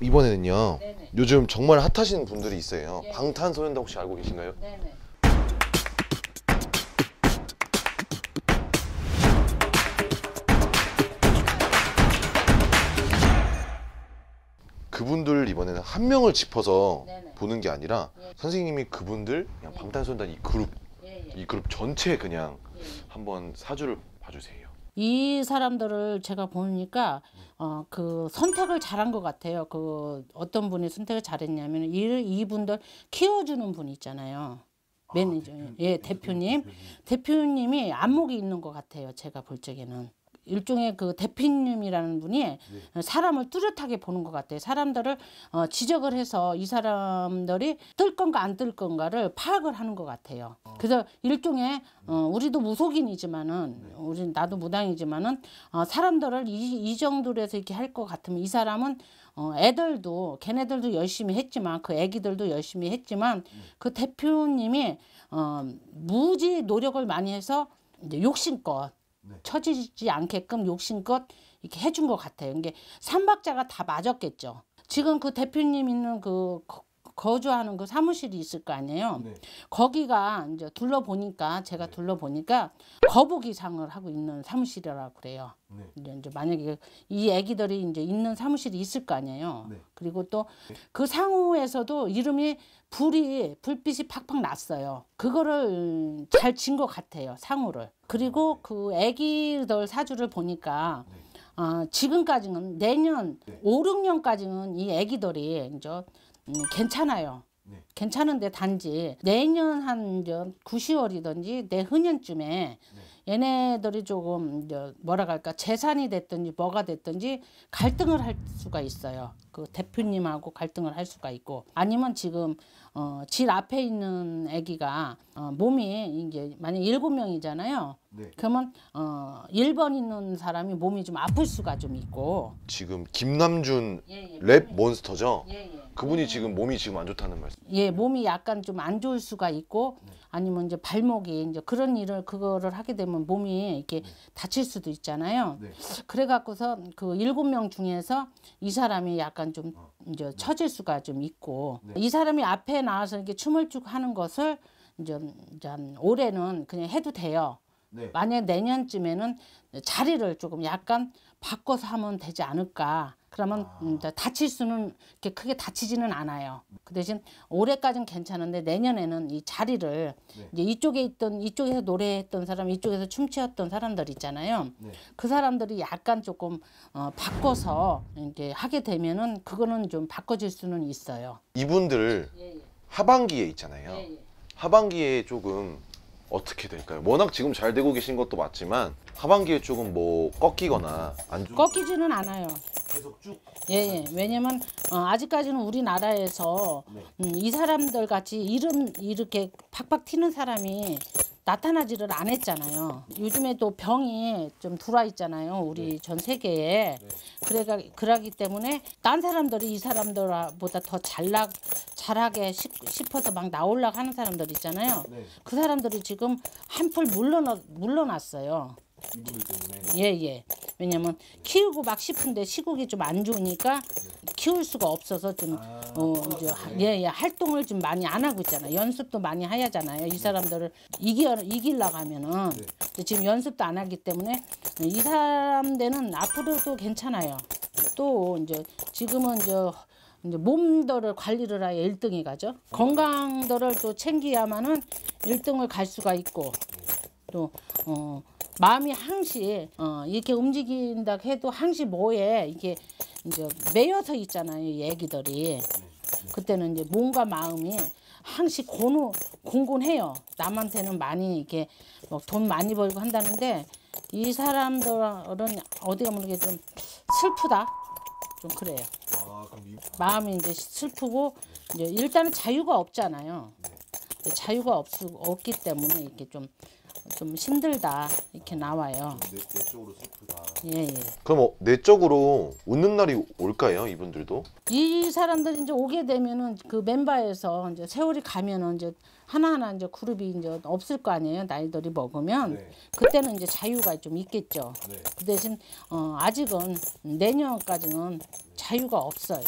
이번에는요. 네네. 요즘 정말 핫하신 분들이 있어요. 예. 방탄소년단 혹시 알고 계신가요? 네네. 그분들 이번에는 한 명을 짚어서 네네. 보는 게 아니라 예. 선생님이 그분들 그냥 예. 방탄소년단 이 그룹 예, 예. 이 그룹 전체 그냥 한번 사주를 봐주세요. 이 사람들을 제가 보니까 어, 그 선택을 잘한 것 같아요. 그 어떤 분이 선택을 잘했냐면 이, 이분들 키워주는 분 있잖아요. 매니저, 아, 대표 예, 네, 대표님. 대표님이 안목이 있는 것 같아요. 제가 볼 적에는. 일종의 그 대표님이라는 분이 네. 사람을 뚜렷하게 보는 것 같아요. 사람들을 어, 지적을 해서 이 사람들이 뜰 건가 안 뜰 건가를 파악을 하는 것 같아요. 어. 그래서 일종의 어, 우리도 무속인이지만은 네. 우린 나도 무당이지만은 어, 사람들을 이, 이 정도로 해서 이렇게 할 것 같으면 이 사람은 어, 애들도 걔네들도 열심히 했지만 그 애기들도 열심히 했지만 네. 그 대표님이 어, 무지 노력을 많이 해서 이제 욕심껏 네. 처지지 않게끔 욕심껏 이렇게 해준 것 같아요. 이게 삼박자가 다 맞았겠죠. 지금 그 대표님 있는 그 거주하는 그 사무실이 있을 거 아니에요. 네. 거기가 이제 둘러보니까 제가 네. 둘러보니까 거북이상을 하고 있는 사무실이라고 그래요. 네. 이제, 만약에 이애기들이 이제 있는 사무실이 있을 거 아니에요. 네. 그리고 또그 네. 상호에서도 이름이 불이 불빛이 팍팍 났어요. 그거를 잘 친 것 같아요. 상호를. 그리고 그 애기들 사주를 보니까 네. 아, 지금까지는 내년 네. 오, 5, 년까지는이 애기들이 이제 음, 괜찮아요. 네. 괜찮은데 단지 내년 한이 9, 10월이든지 내후년쯤에 네. 얘네들이 조금 뭐라 할까 재산이 됐든지 뭐가 됐든지 갈등을 할 수가 있어요. 그 대표님하고 갈등을 할 수가 있고 아니면 지금 어, 질 앞에 있는 아기가 어, 몸이 이제 만약 일곱 명이잖아요. 네. 그러면 어, 1번 있는 사람이 몸이 좀 아플 수가 좀 있고 지금 김남준 예, 예, 랩 몬스터죠? 예, 예. 그분이 지금 몸이 지금 안 좋다는 말씀. 예, 몸이 약간 좀 안 좋을 수가 있고 아니면 이제 발목이 이제 그런 일을 그거를 하게 되면 몸이 이렇게 다칠 수도 있잖아요. 네. 그래 갖고서 그 일곱 명 중에서 이 사람이 약간 좀 어. 이제 처질 수가 좀 있고 네. 이 사람이 앞에 나와서 이렇게 춤을 쭉 하는 것을 이제, 이제 올해는 그냥 해도 돼요. 네. 만약 내년쯤에는 자리를 조금 약간 바꿔서 하면 되지 않을까. 그러면 아. 음, 다칠 수는 이렇게 크게 다치지는 않아요. 그 대신 올해까지는 괜찮은데 내년에는 이 자리를 네. 이제 이쪽에 있던 이쪽에서 노래했던 사람, 이쪽에서 춤추었던 사람들 있잖아요. 네. 그 사람들이 약간 조금 어, 바꿔서 이제 하게 되면은 그거는 좀 바꿔질 수는 있어요. 이분들 예, 예. 하반기에 있잖아요. 예, 예. 하반기에 조금 어떻게 될까요? 워낙 지금 잘 되고 계신 것도 맞지만 하반기에 조금 뭐 꺾이거나 안좋 꺾이지는 않아요. 계속 쭉. 예, 예. 왜냐면 어, 아직까지는 우리나라에서 네. 음, 이 사람들 같이 이름 이렇게 팍팍 튀는 사람이 나타나지를 안 했잖아요. 요즘에 또 병이 좀 들어와 있잖아요. 우리 네. 전 세계에. 네. 그래가 그러기 때문에 딴 사람들이 이 사람들보다 더잘나 잘하게 싶어서 막 나올라 하는 사람들 있잖아요. 네. 그 사람들이 지금 한풀 물러나, 물러났어요. 예예. 예. 왜냐면 키우고 막 싶은데 시국이 좀 안 좋으니까 키울 수가 없어서 좀 아, 어, 이제 예, 예, 활동을 좀 많이 안 하고 있잖아요. 연습도 많이 하잖아요. 이 네. 사람들을 이겨 이길라 하면은근 네. 지금 연습도 안 하기 때문에 이 사람들은 앞으로도 괜찮아요. 또 이제 지금은 이제 이제 몸도를 관리를 해야 1등이 가죠. 건강도를 또 챙기야만은 1등을 갈 수가 있고 또 어, 마음이 항시 어, 이렇게 움직인다 해도 항시 뭐에 이게 이제 매여서 있잖아요 얘기들이 그때는 이제 몸과 마음이 항시 고노, 공곤해요 남한테는 많이 이게 렇뭐돈 많이 벌고 한다는데 이 사람들은 어디 가면 이게 좀 슬프다 좀 그래요. 마음이 이제 슬프고 이제 일단은 자유가 없잖아요. 자유가 없, 없기 때문에 이렇게 좀, 좀 힘들다 이렇게 나와요. 내, 적으로 슬프다. 예, 예. 그럼 어, 뭐 내적으로 웃는 날이 올까요, 이분들도? 이 사람들이 제 오게 되면은 그 멤버에서 이제 세월이 가면은 이제 하나하나 이제 그룹이 이제 없을 거 아니에요, 나이들이 먹으면. 네. 그때는 이제 자유가 좀 있겠죠. 네. 그 대신, 어, 아직은 내년까지는 자유가 없어요.